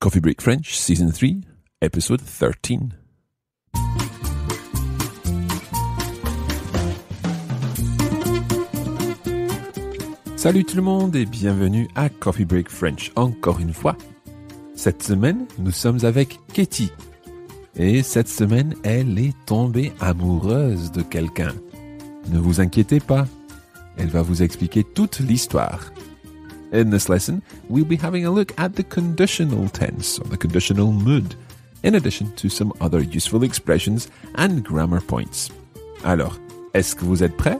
Coffee Break French, Season 3, Episode 13. Salut tout le monde et bienvenue à Coffee Break French encore une fois. Cette semaine, nous sommes avec Katie. Et cette semaine, elle est tombée amoureuse de quelqu'un. Ne vous inquiétez pas, elle va vous expliquer toute l'histoire. In this lesson, we'll be having a look at the conditional tense or the conditional mood, in addition to some other useful expressions and grammar points. Alors, est-ce que vous êtes prêts?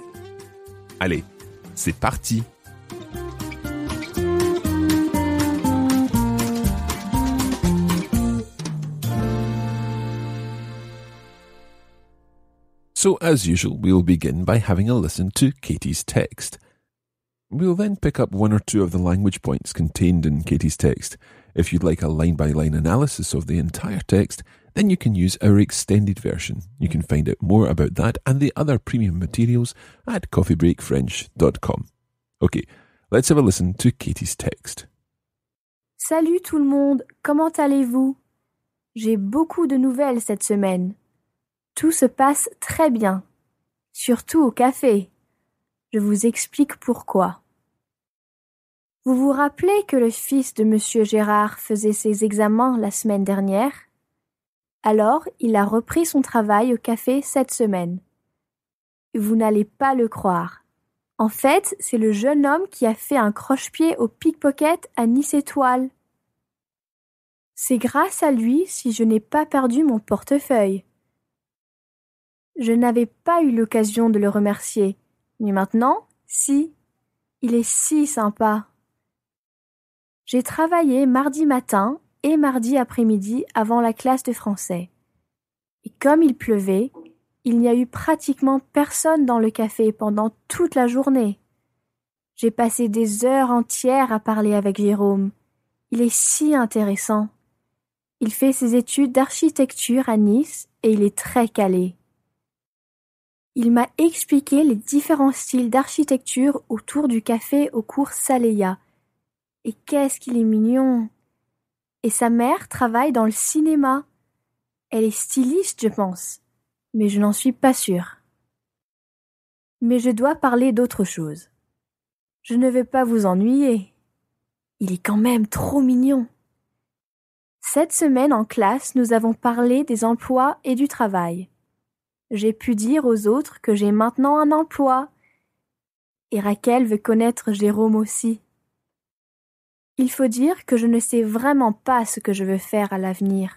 Allez, c'est parti! So, as usual, we will begin by having a listen to Katie's text. We'll then pick up one or two of the language points contained in Katie's text. If you'd like a line by line analysis of the entire text, then you can use our extended version. You can find out more about that and the other premium materials at coffeebreakfrench.com. Ok, let's have a listen to Katie's text. Salut tout le monde, comment allez-vous? J'ai beaucoup de nouvelles cette semaine. Tout se passe très bien, surtout au café. Je vous explique pourquoi. Vous vous rappelez que le fils de M. Gérard faisait ses examens la semaine dernière Alors, il a repris son travail au café cette semaine. Vous n'allez pas le croire. En fait, c'est le jeune homme qui a fait un croche-pied au pickpocket à Nice Étoile. C'est grâce à lui si je n'ai pas perdu mon portefeuille. Je n'avais pas eu l'occasion de le remercier mais maintenant, si. Il est si sympa. J'ai travaillé mardi matin et mardi après-midi avant la classe de français. Et comme il pleuvait, il n'y a eu pratiquement personne dans le café pendant toute la journée. J'ai passé des heures entières à parler avec Jérôme. Il est si intéressant. Il fait ses études d'architecture à Nice et il est très calé. Il m'a expliqué les différents styles d'architecture autour du café au cours Saleya. Et qu'est-ce qu'il est mignon Et sa mère travaille dans le cinéma. Elle est styliste, je pense, mais je n'en suis pas sûre. Mais je dois parler d'autre chose. Je ne vais pas vous ennuyer. Il est quand même trop mignon. Cette semaine en classe, nous avons parlé des emplois et du travail j'ai pu dire aux autres que j'ai maintenant un emploi. Et Raquel veut connaître Jérôme aussi. Il faut dire que je ne sais vraiment pas ce que je veux faire à l'avenir.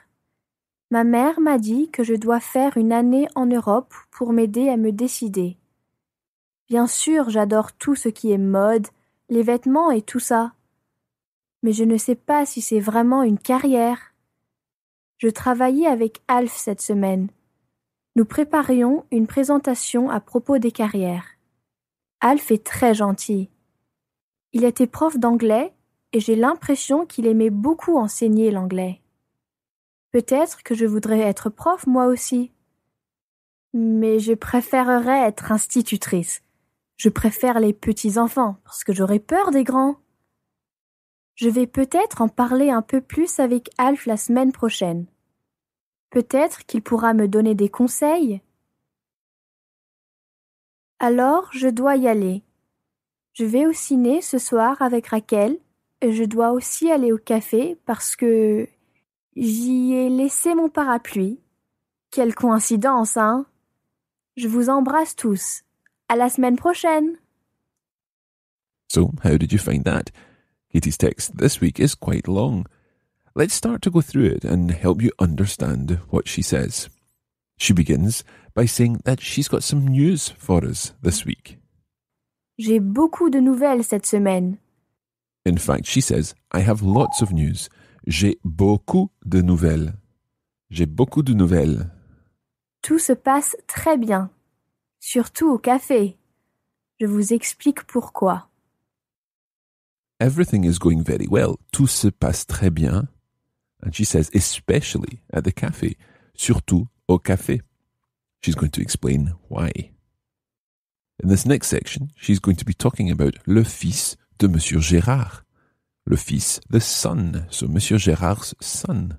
Ma mère m'a dit que je dois faire une année en Europe pour m'aider à me décider. Bien sûr, j'adore tout ce qui est mode, les vêtements et tout ça. Mais je ne sais pas si c'est vraiment une carrière. Je travaillais avec Alf cette semaine nous préparions une présentation à propos des carrières. Alf est très gentil. Il était prof d'anglais et j'ai l'impression qu'il aimait beaucoup enseigner l'anglais. Peut-être que je voudrais être prof moi aussi. Mais je préférerais être institutrice. Je préfère les petits enfants parce que j'aurais peur des grands. Je vais peut-être en parler un peu plus avec Alf la semaine prochaine. Peut-être qu'il pourra me donner des conseils. Alors je dois y aller. Je vais au ciné ce soir avec Raquel et je dois aussi aller au café parce que j'y ai laissé mon parapluie. Quelle coïncidence, hein Je vous embrasse tous. À la semaine prochaine. So, how did you find that? Kitty's text this week is quite long. Let's start to go through it and help you understand what she says. She begins by saying that she's got some news for us this week. J'ai beaucoup de nouvelles cette semaine. In fact, she says, I have lots of news. J'ai beaucoup de nouvelles. J'ai beaucoup de nouvelles. Tout se passe très bien. Surtout au café. Je vous explique pourquoi. Everything is going very well. Tout se passe très bien. And she says, especially at the cafe, surtout au café. She's going to explain why. In this next section, she's going to be talking about le fils de Monsieur Gérard. Le fils, the son, so Monsieur Gérard's son.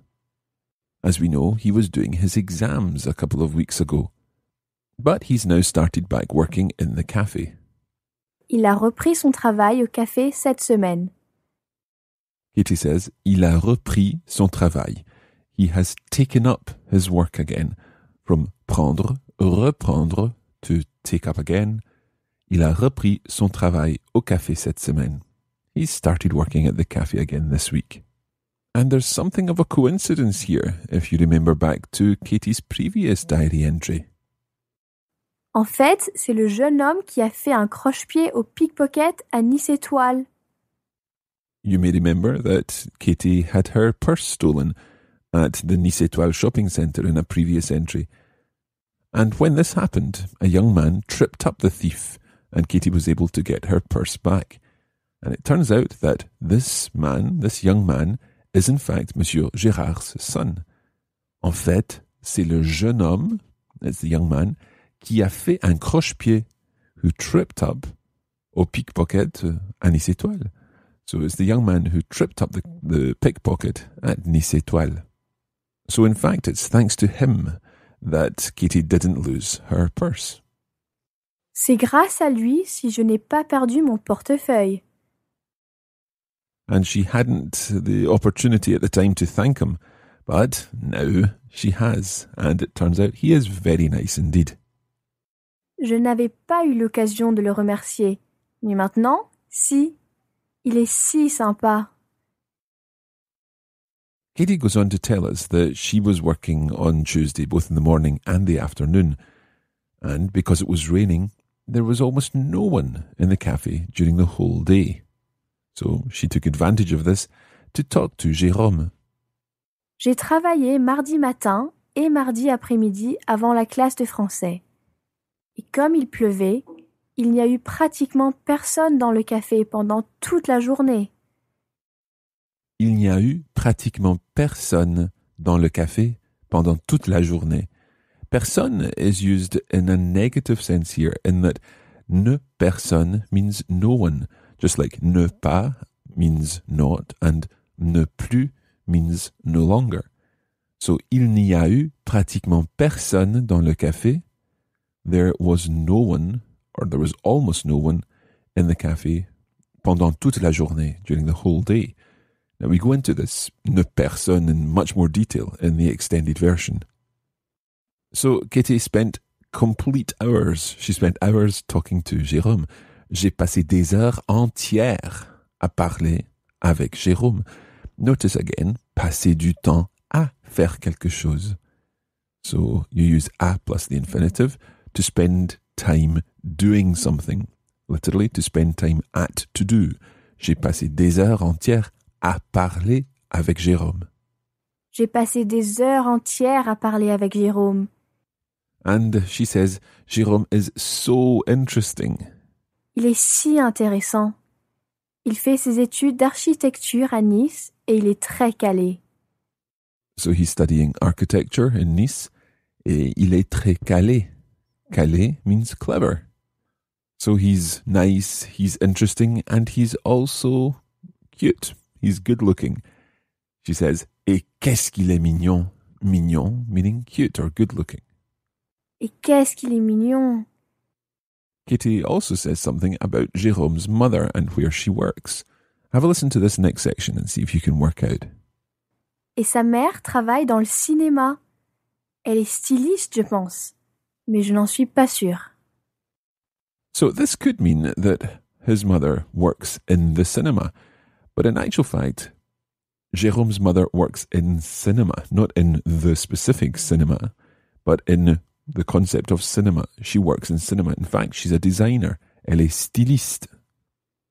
As we know, he was doing his exams a couple of weeks ago. But he's now started back working in the cafe. Il a repris son travail au café cette semaine. Katie says, il a repris son travail. He has taken up his work again. From prendre, reprendre, to take up again. Il a repris son travail au café cette semaine. He started working at the cafe again this week. And there's something of a coincidence here, if you remember back to Katie's previous diary entry. En fait, c'est le jeune homme qui a fait un croche-pied au pickpocket à Nice Étoile. You may remember that Katie had her purse stolen at the Nice Etoile shopping centre in a previous entry. And when this happened, a young man tripped up the thief, and Katie was able to get her purse back. And it turns out that this man, this young man, is in fact Monsieur Gérard's son. En fait, c'est le jeune homme, it's the young man, qui a fait un croche-pied, who tripped up au pickpocket euh, à Nice Étoile. So it's the young man who tripped up the, the pickpocket at Nice Etoile. So in fact, it's thanks to him that Katie didn't lose her purse. C'est grâce à lui si je n'ai pas perdu mon portefeuille. And she hadn't the opportunity at the time to thank him, but now she has, and it turns out he is very nice indeed. Je n'avais pas eu l'occasion de le remercier, mais maintenant, si. Il est si sympa. Katie goes on to tell us that she was working on Tuesday, both in the morning and the afternoon, and because it was raining, there was almost no one in the cafe during the whole day. So she took advantage of this to talk to Jérôme. J'ai travaillé mardi matin et mardi après-midi avant la classe de français. Et comme il pleuvait, il n'y a eu pratiquement personne dans le café pendant toute la journée. Il n'y a eu pratiquement personne dans le café pendant toute la journée. Personne is used in a negative sense here, in that ne personne means no one, just like ne pas means not and ne plus means no longer. So il n'y a eu pratiquement personne dans le café. There was no one or there was almost no one in the cafe pendant toute la journée, during the whole day. Now we go into this ne personne in much more detail in the extended version. So Kitty spent complete hours, she spent hours talking to Jérôme. J'ai passé des heures entières à parler avec Jérôme. Notice again, passer du temps à faire quelque chose. So you use a plus the infinitive to spend time doing something. Literally, to spend time at to do. J'ai passé des heures entières à parler avec Jérôme. J'ai passé des heures entières à parler avec Jérôme. And she says, Jérôme is so interesting. Il est si intéressant. Il fait ses études d'architecture à Nice et il est très calé. So he's studying architecture in Nice et il est très calé. Calais means clever. So he's nice, he's interesting, and he's also cute. He's good looking. She says, Et qu'est-ce qu'il est mignon? Mignon meaning cute or good looking. Et qu'est-ce qu'il est mignon? Kitty also says something about Jérôme's mother and where she works. Have a listen to this next section and see if you can work out. Et sa mère travaille dans le cinéma. Elle est styliste, je pense mais je n'en suis pas So this could mean that his mother works in the cinema, but in actual fact, Jérôme's mother works in cinema, not in the specific cinema, but in the concept of cinema. She works in cinema. In fact, she's a designer. Elle est styliste.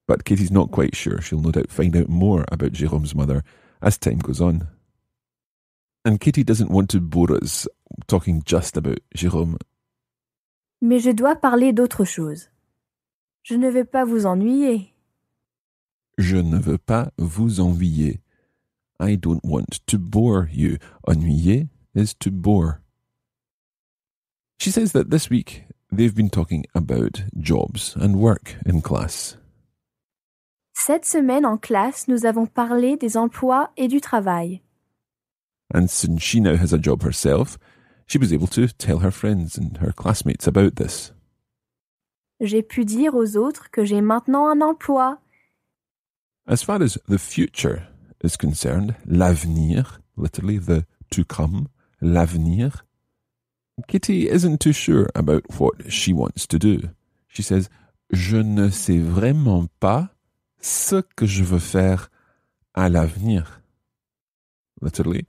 But Katie's not quite sure. She'll no doubt find out more about Jérôme's mother as time goes on. And Katie doesn't want to bore us talking just about Jérôme, Mais je dois parler d'autre chose. Je ne vais pas vous ennuyer. Je ne veux pas vous ennuyer. I don't want to bore you. Ennuyer is to bore. She says that this week they've been talking about jobs and work in class. Cette semaine en classe, nous avons parlé des emplois et du travail. And since she now has a job herself, She was able to tell her friends and her classmates about this. J'ai pu dire aux autres que j'ai maintenant un emploi. As far as the future is concerned, l'avenir, literally the to come, l'avenir, Kitty isn't too sure about what she wants to do. She says, Je ne sais vraiment pas ce que je veux faire à l'avenir. Literally,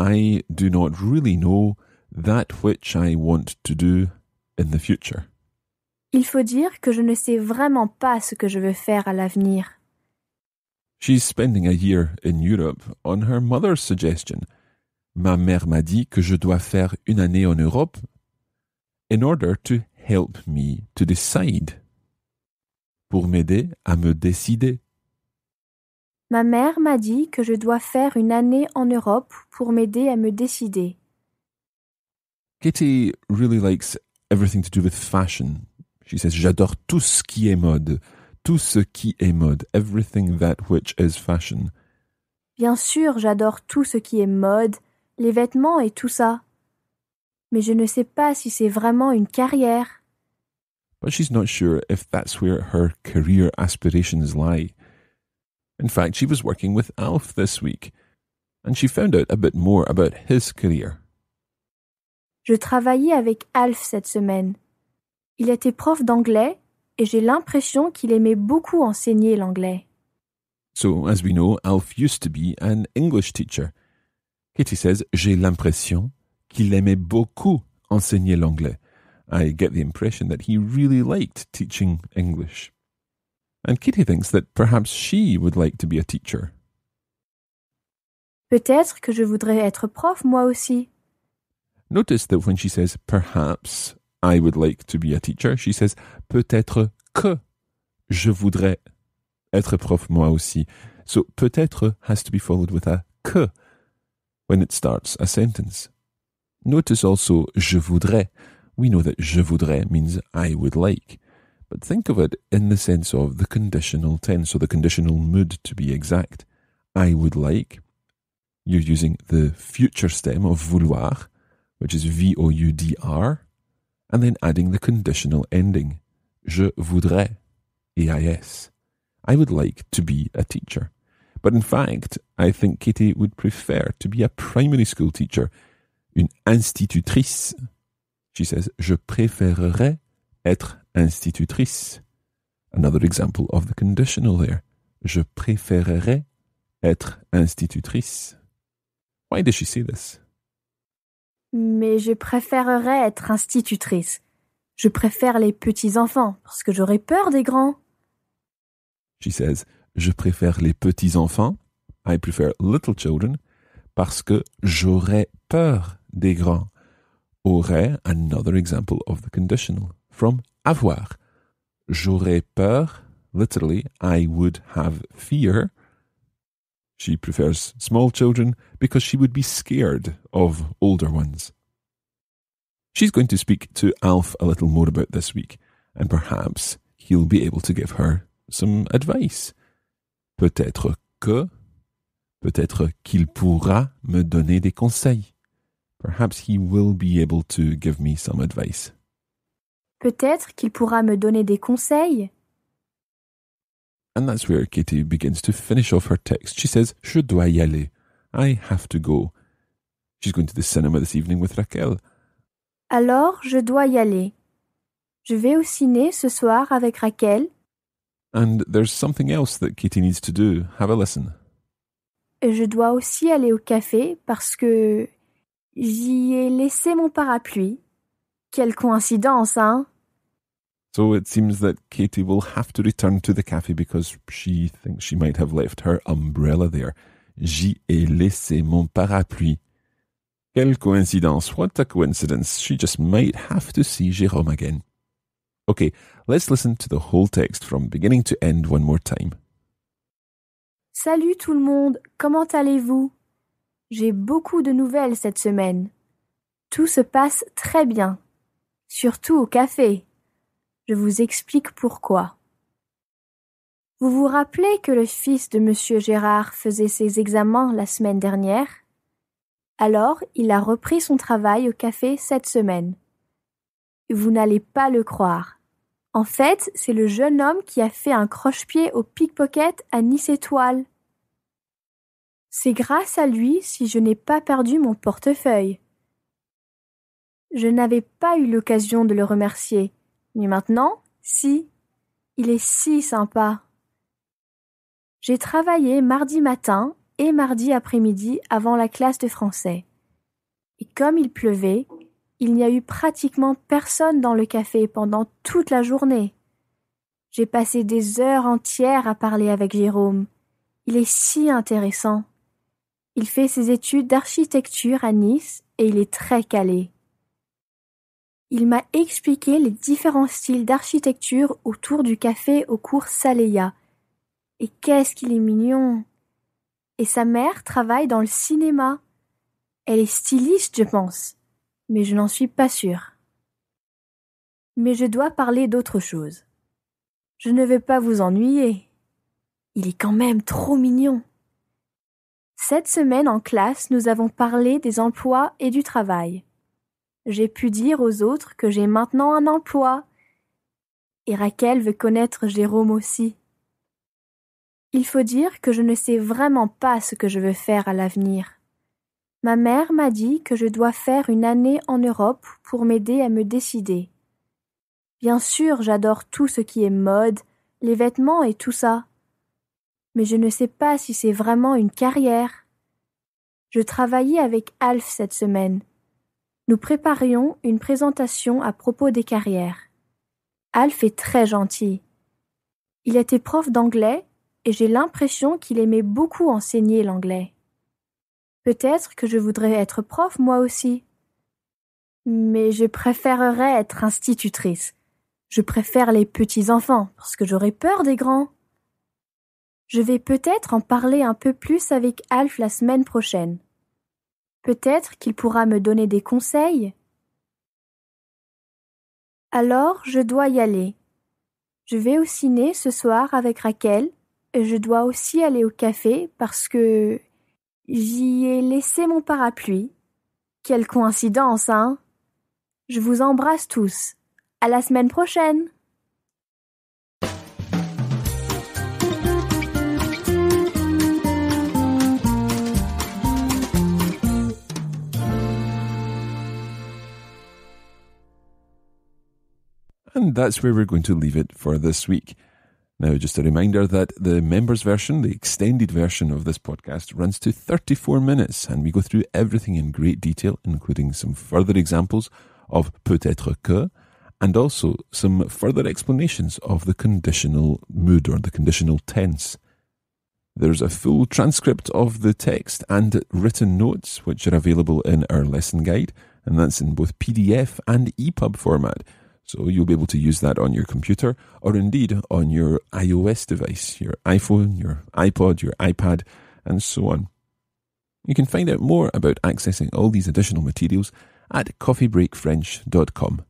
I do not really know that which I want to do in the future. Il faut dire que je ne sais vraiment pas ce que je veux faire à l'avenir. She's spending a year in Europe on her mother's suggestion. Ma mère m'a dit que je dois faire une année en Europe in order to help me to decide. Pour m'aider à me décider. Ma mère m'a dit que je dois faire une année en Europe pour m'aider à me décider. Kitty really likes everything to do with fashion. She says, J'adore tout ce qui est mode. Tout ce qui est mode. Everything that which is fashion. Bien sûr, j'adore tout ce qui est mode, les vêtements et tout ça. Mais je ne sais pas si c'est vraiment une carrière. But she's not sure if that's where her career aspirations lie. In fact, she was working with Alf this week, and she found out a bit more about his career. Je travaillais avec Alf cette semaine. Il était prof d'anglais et j'ai l'impression qu'il aimait beaucoup enseigner l'anglais. So, as we know, Alf used to be an English teacher. Kitty says, j'ai l'impression qu'il aimait beaucoup enseigner l'anglais. I get the impression that he really liked teaching English. And Kitty thinks that perhaps she would like to be a teacher. Peut-être que je voudrais être prof moi aussi. Notice that when she says perhaps I would like to be a teacher, she says peut-être que je voudrais être prof moi aussi. So peut-être has to be followed with a que when it starts a sentence. Notice also je voudrais. We know that je voudrais means I would like. But think of it in the sense of the conditional tense or the conditional mood to be exact. I would like. You're using the future stem of vouloir which is V O U D R, and then adding the conditional ending, je voudrais, a i s. I I would like to be a teacher. But in fact, I think Katie would prefer to be a primary school teacher, une institutrice. She says, Je préférerais être institutrice. Another example of the conditional there. Je préférerais être institutrice. Why does she say this? mais je préférerais être institutrice. Je préfère les petits enfants, parce que j'aurais peur des grands. She says, je préfère les petits enfants, I prefer little children, parce que j'aurais peur des grands. Aurais, another example of the conditional, from avoir. J'aurais peur, literally, I would have fear, She prefers small children because she would be scared of older ones. She's going to speak to Alf a little more about this week, and perhaps he'll be able to give her some advice. Peut-être que, peut-être qu'il pourra me donner des conseils. Perhaps he will be able to give me some advice. Peut-être qu'il pourra me donner des conseils. And that's where Kitty begins to finish off her text. She says, Je dois y aller. I have to go. She's going to the cinema this evening with Raquel. Alors, je dois y aller. Je vais au ciné ce soir avec Raquel. And there's something else that Kitty needs to do. Have a listen. Je dois aussi aller au café parce que j'y ai laissé mon parapluie. Quelle coïncidence, hein so it seems that Katie will have to return to the cafe because she thinks she might have left her umbrella there. J'y ai laissé mon parapluie. Quelle coincidence. What a coincidence. She just might have to see Jérôme again. Okay, let's listen to the whole text from beginning to end one more time. Salut tout le monde, comment allez-vous J'ai beaucoup de nouvelles cette semaine. Tout se passe très bien, surtout au café. Je vous explique pourquoi. Vous vous rappelez que le fils de M. Gérard faisait ses examens la semaine dernière Alors, il a repris son travail au café cette semaine. Vous n'allez pas le croire. En fait, c'est le jeune homme qui a fait un croche-pied au pickpocket à Nice Étoile. C'est grâce à lui si je n'ai pas perdu mon portefeuille. Je n'avais pas eu l'occasion de le remercier. Mais maintenant, si. Il est si sympa. J'ai travaillé mardi matin et mardi après-midi avant la classe de français. Et comme il pleuvait, il n'y a eu pratiquement personne dans le café pendant toute la journée. J'ai passé des heures entières à parler avec Jérôme. Il est si intéressant. Il fait ses études d'architecture à Nice et il est très calé. Il m'a expliqué les différents styles d'architecture autour du café au cours Saleya. Et qu'est-ce qu'il est mignon Et sa mère travaille dans le cinéma. Elle est styliste, je pense, mais je n'en suis pas sûre. Mais je dois parler d'autre chose. Je ne vais pas vous ennuyer. Il est quand même trop mignon. Cette semaine en classe, nous avons parlé des emplois et du travail. J'ai pu dire aux autres que j'ai maintenant un emploi. Et Raquel veut connaître Jérôme aussi. Il faut dire que je ne sais vraiment pas ce que je veux faire à l'avenir. Ma mère m'a dit que je dois faire une année en Europe pour m'aider à me décider. Bien sûr, j'adore tout ce qui est mode, les vêtements et tout ça. Mais je ne sais pas si c'est vraiment une carrière. Je travaillais avec Alf cette semaine nous préparions une présentation à propos des carrières. Alf est très gentil. Il était prof d'anglais et j'ai l'impression qu'il aimait beaucoup enseigner l'anglais. Peut-être que je voudrais être prof moi aussi. Mais je préférerais être institutrice. Je préfère les petits enfants parce que j'aurais peur des grands. Je vais peut-être en parler un peu plus avec Alf la semaine prochaine. Peut-être qu'il pourra me donner des conseils. Alors je dois y aller. Je vais au ciné ce soir avec Raquel et je dois aussi aller au café parce que j'y ai laissé mon parapluie. Quelle coïncidence, hein. Je vous embrasse tous. À la semaine prochaine. And that's where we're going to leave it for this week. Now, just a reminder that the members version, the extended version of this podcast, runs to 34 minutes and we go through everything in great detail, including some further examples of peut-être que, and also some further explanations of the conditional mood or the conditional tense. There's a full transcript of the text and written notes, which are available in our lesson guide, and that's in both PDF and EPUB format. So you'll be able to use that on your computer or indeed on your iOS device, your iPhone, your iPod, your iPad, and so on. You can find out more about accessing all these additional materials at coffeebreakfrench.com.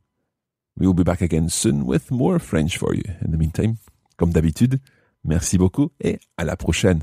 We will be back again soon with more French for you. In the meantime, comme d'habitude, merci beaucoup et à la prochaine.